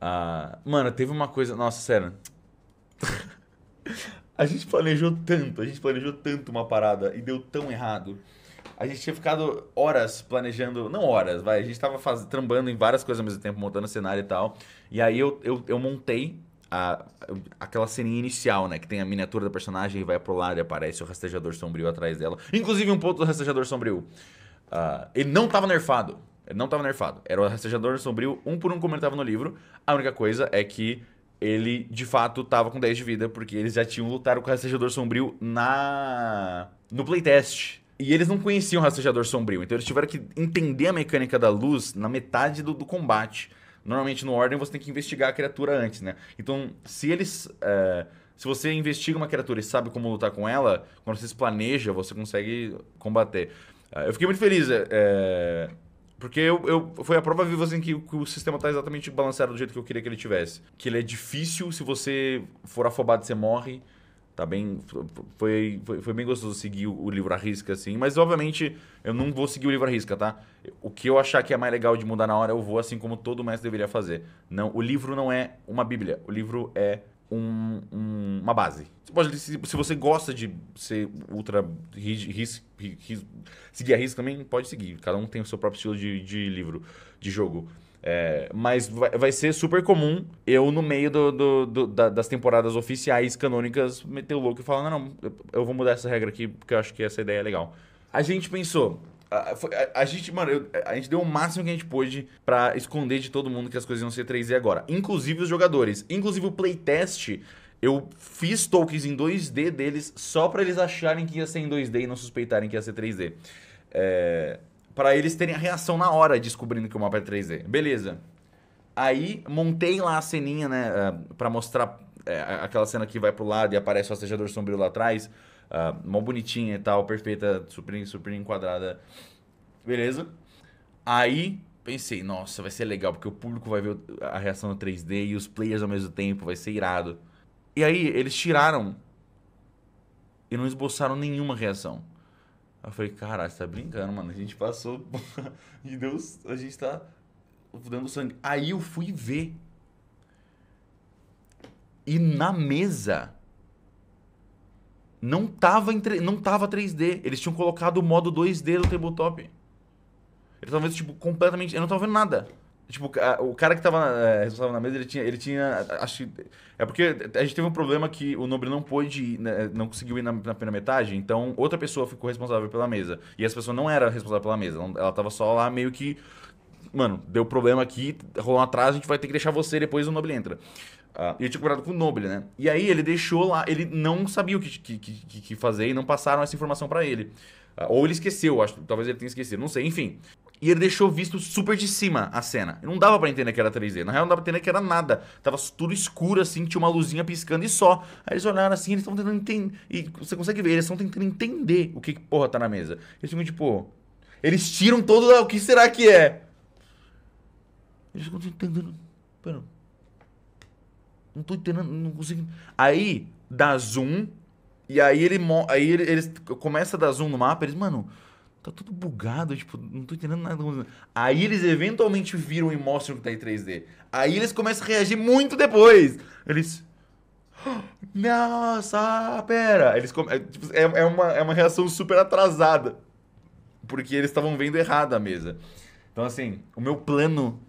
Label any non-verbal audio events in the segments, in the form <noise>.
Ah, mano, teve uma coisa. Nossa, sério. <laughs> a gente planejou tanto, a gente planejou tanto uma parada e deu tão errado. A gente tinha ficado horas planejando. Não horas, vai. A gente tava faz, trambando em várias coisas ao mesmo tempo, montando cenário e tal. E aí eu, eu, eu montei a, aquela ceninha inicial, né? Que tem a miniatura da personagem e vai pro lado e aparece o rastejador sombrio atrás dela. Inclusive um ponto do rastejador sombrio. Ah, ele não tava nerfado. Não tava nerfado. Era o Rastejador Sombrio, um por um como ele tava no livro. A única coisa é que ele, de fato, tava com 10 de vida, porque eles já tinham lutado com o Rastejador Sombrio na... no playtest. E eles não conheciam o Rastejador Sombrio, então eles tiveram que entender a mecânica da luz na metade do, do combate. Normalmente, no Ordem, você tem que investigar a criatura antes, né? Então, se eles... É... Se você investiga uma criatura e sabe como lutar com ela, quando você se planeja, você consegue combater. Ah, eu fiquei muito feliz é, é porque eu, eu, foi a prova viva assim, que, que, o sistema tá exatamente balanceado do jeito que eu queria que ele tivesse. Que ele é difícil, se você for afobado, você morre. Tá bem. Foi, foi, foi bem gostoso seguir o, livro à risca, assim. Mas, obviamente, eu não vou seguir o livro à risca, tá? O que eu achar que é mais legal de mudar na hora, eu vou, assim como todo mestre deveria fazer. Não, o livro não é uma bíblia. O livro é um, um, uma base. Você pode, se, se, você gosta de ser ultra rig, ris, ris, seguir a risca também, pode seguir. Cada um tem o seu próprio estilo de, de livro, de jogo. É, mas vai, vai, ser super comum eu, no meio do, do, do, da, das temporadas oficiais canônicas, meter o louco e falar: não, não, eu vou mudar essa regra aqui porque eu acho que essa ideia é legal. A gente pensou, a, a, a, gente, mano, eu, a gente deu o máximo que a gente pôde para esconder de todo mundo que as coisas iam ser 3D agora. Inclusive os jogadores. Inclusive o playtest. Eu fiz tokens em 2D deles só para eles acharem que ia ser em 2D e não suspeitarem que ia ser 3D. É, para eles terem a reação na hora descobrindo que o mapa é 3D. Beleza. Aí montei lá a ceninha, né, é, para mostrar é, aquela cena que vai pro lado e aparece o assediador sombrio lá atrás uh, mó bonitinha e tal, perfeita, super, super enquadrada. Beleza? Aí pensei, nossa, vai ser legal, porque o público vai ver a reação no 3D e os players ao mesmo tempo, vai ser irado. E aí, eles tiraram e não esboçaram nenhuma reação. Aí eu falei, caralho, você tá brincando, mano. A gente passou <laughs> e Deus, a gente tá dando sangue. Aí eu fui ver. E na mesa não tava, em não tava 3D. Eles tinham colocado o modo 2D do tabletop. Ele tava vendo, tipo, completamente. Eu não tava vendo nada. Tipo, o cara que tava é, responsável na mesa, ele tinha. Ele tinha acho, é porque a gente teve um problema que o Nobre não pôde ir, né, não conseguiu ir na, na, primeira metade, então outra pessoa ficou responsável pela mesa. E essa pessoa não era responsável pela mesa. Ela tava só lá meio que. Mano, deu problema aqui, rolou um atraso, a gente vai ter que deixar você depois o Nobre entra. Ah. e ele tinha comprado com o Noble, né? E aí ele deixou lá, ele não sabia o que, que, que, que fazer e não passaram essa informação para ele. Ah, ou ele esqueceu, acho, talvez ele tenha esquecido, não sei, enfim. E ele deixou visto super de cima a cena. Não dava para entender que era 3D. Na real, não dava pra entender que era nada. Tava tudo escuro, assim, tinha uma luzinha piscando e só. Aí eles olharam assim, eles estão tentando entender. E você consegue ver, eles estão tentando entender o que, que porra tá na mesa. Eles ficam tipo. Eles tiram todo. O que será que é? Eles ficam tentando. Pera. Não tô entendendo, não consigo. Aí dá zoom, e aí ele aí ele, eles começa a dar zoom no mapa, eles, mano, tá tudo bugado, tipo, não tô entendendo nada. Aí eles eventualmente viram e mostram que tá em 3D. Aí eles começam a reagir muito depois. Eles. Ah, nossa, pera! Eles come... é, tipo, é, é, uma, é uma reação super atrasada. Porque eles estavam vendo errado a mesa. Então, assim, o meu plano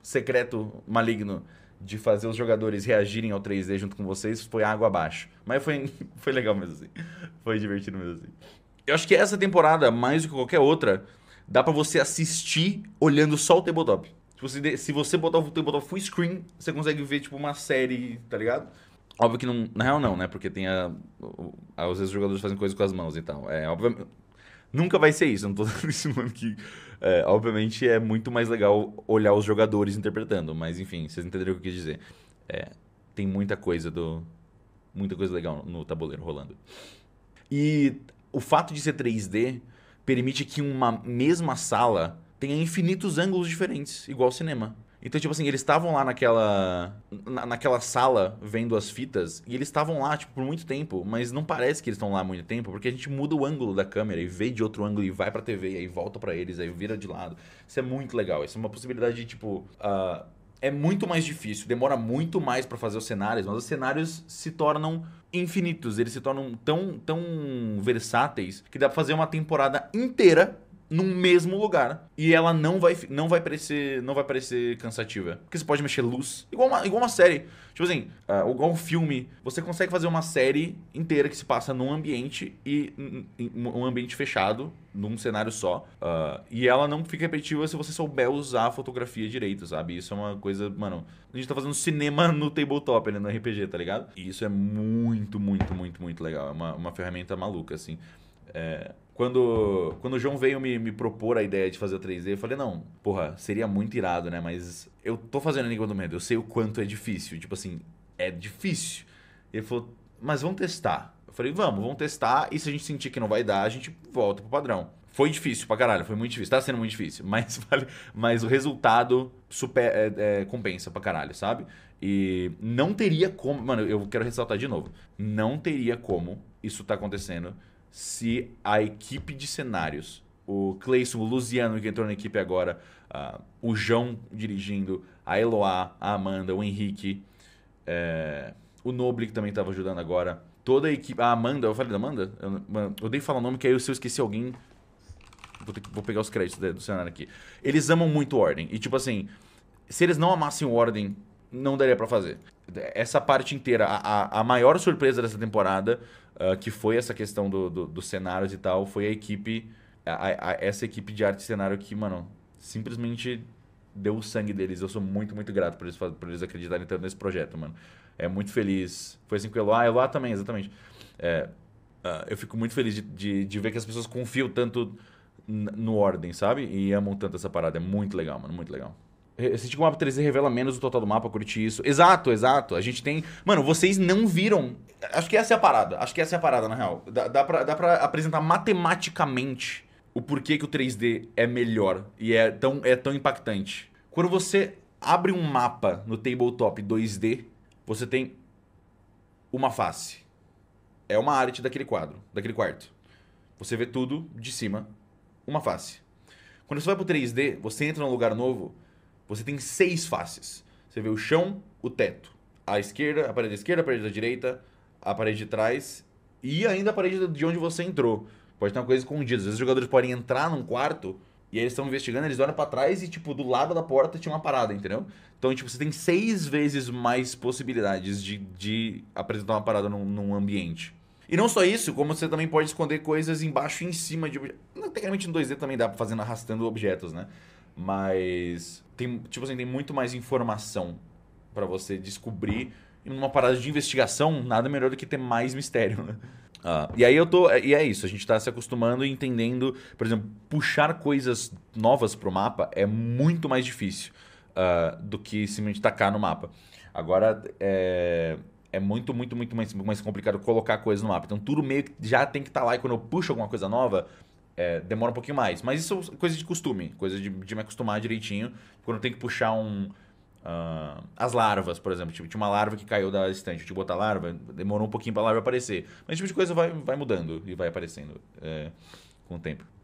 secreto maligno de fazer os jogadores reagirem ao 3D junto com vocês foi água abaixo. Mas foi, <laughs> foi legal mesmo assim. Foi divertido mesmo assim. Eu acho que essa temporada, mais do que qualquer outra, dá para você assistir olhando só o tabletop. Tipo, se você, se você botar o tabletop full screen, você consegue ver, tipo, uma série, tá ligado? Óbvio que não, na real não, né? Porque tem a, a. Às vezes os jogadores fazem coisas com as mãos e tal. É, obviamente, Nunca vai ser isso, não tô insinuando <laughs> que. É, obviamente é muito mais legal olhar os jogadores interpretando, mas enfim, vocês entenderam o que eu quis dizer. É, tem muita coisa do. Muita coisa legal no tabuleiro rolando. E o fato de ser 3D permite que uma mesma sala tenha infinitos ângulos diferentes, igual ao cinema. Então, tipo assim, eles estavam lá naquela na, naquela sala vendo as fitas e eles estavam lá, tipo, por muito tempo, mas não parece que eles estão lá há muito tempo, porque a gente muda o ângulo da câmera e vê de outro ângulo e vai pra TV e aí volta para eles, aí vira de lado. Isso é muito legal. Isso é uma possibilidade de, tipo, uh, é muito mais difícil, demora muito mais para fazer os cenários, mas os cenários se tornam infinitos, eles se tornam tão, tão versáteis que dá pra fazer uma temporada inteira num mesmo lugar. E ela não vai, não vai parecer não vai parecer cansativa. Porque você pode mexer luz. Igual uma, igual uma série. Tipo assim, uh, igual um filme. Você consegue fazer uma série inteira que se passa num ambiente e um ambiente fechado, num cenário só. Uh, e ela não fica repetitiva se você souber usar a fotografia direito, sabe? Isso é uma coisa, mano. A gente tá fazendo cinema no tabletop, né? No RPG, tá ligado? E isso é muito, muito, muito, muito legal. É uma, uma ferramenta maluca, assim. É, quando, quando o João veio me, me propor a ideia de fazer o 3D, eu falei, não, porra, seria muito irado, né? Mas eu tô fazendo Enigma do Medo, eu sei o quanto é difícil. Tipo assim, é difícil. Ele falou, mas vamos testar. Eu falei, vamos, vamos testar. E se a gente sentir que não vai dar, a gente volta pro padrão. Foi difícil pra caralho, foi muito difícil. Tá sendo muito difícil, <laughs> mas, vale, mas o resultado super, é, é, compensa pra caralho, sabe? E não teria como. Mano, eu quero ressaltar de novo. Não teria como isso tá acontecendo se a equipe de cenários, o Cleison, o Luciano que entrou na equipe agora, uh, o João dirigindo, a Eloá, a Amanda, o Henrique, é, o Noble que também estava ajudando agora, toda a equipe, a Amanda, eu falei da Amanda? Eu, odeio falar o nome que aí se eu esqueci alguém, vou, que, vou pegar os créditos do cenário aqui. Eles amam muito Ordem e tipo assim, se eles não amassem Ordem, não daria para fazer. Essa parte inteira, a, a maior surpresa dessa temporada ah, que foi essa questão dos do, do cenários e tal, foi a equipe, a, a, essa equipe de arte e cenário que, mano, simplesmente deu o sangue deles. Eu sou muito, muito grato por eles, por eles acreditarem tanto nesse projeto, mano. É muito feliz. Foi assim com o Eloá, Eloá também, exatamente. É, uh, eu fico muito feliz de, de, de, ver que as pessoas confiam tanto no Ordem, sabe? E amam tanto essa parada. É muito legal, mano, muito legal. Senti que o mapa 3D revela menos o total do mapa, curti isso. Exato, exato. A gente tem. Mano, vocês não viram. Acho que essa é a parada. Acho que essa é a parada, na real. Dá, dá, pra, dá pra apresentar matematicamente o porquê que o 3D é melhor e é tão, é tão impactante. Quando você abre um mapa no tabletop 2D, você tem uma face. É uma arte daquele quadro, daquele quarto. Você vê tudo de cima, uma face. Quando você vai pro 3D, você entra num lugar novo, você tem seis faces. Você vê o chão, o teto, a esquerda, a parede da esquerda, a parede da direita, a parede de trás e ainda a parede de onde você entrou. Pode ter uma coisa escondida. Às vezes os jogadores podem entrar num quarto e aí eles estão investigando, eles olham para trás e, tipo, do lado da porta tinha uma parada, entendeu? Então, tipo, você tem seis vezes mais possibilidades de, de apresentar uma parada num, num ambiente. E não só isso, como você também pode esconder coisas embaixo e em cima de objetos. Tecnicamente no 2D também dá pra fazer arrastando objetos, né? Mas tem, tipo assim, tem muito mais informação para você descobrir. E numa parada de investigação, nada melhor do que ter mais mistério, né? Ah, e aí eu tô. E é isso, a gente tá se acostumando e entendendo, por exemplo, puxar coisas novas pro mapa é muito mais difícil uh, do que simplesmente tacar no mapa. Agora é, é muito, muito, muito mais, mais complicado colocar coisas no mapa. Então tudo meio que já tem que estar tá lá e quando eu puxo alguma coisa nova, é, demora um pouquinho mais. Mas isso é coisa de costume, coisa de, de me acostumar direitinho. Quando tem que puxar um. Uh, as larvas, por exemplo. Tipo, tinha uma larva que caiu da estante. Eu te botar a larva, demorou um pouquinho pra larva aparecer. Mas esse tipo de coisa vai, vai mudando e vai aparecendo é, com o tempo.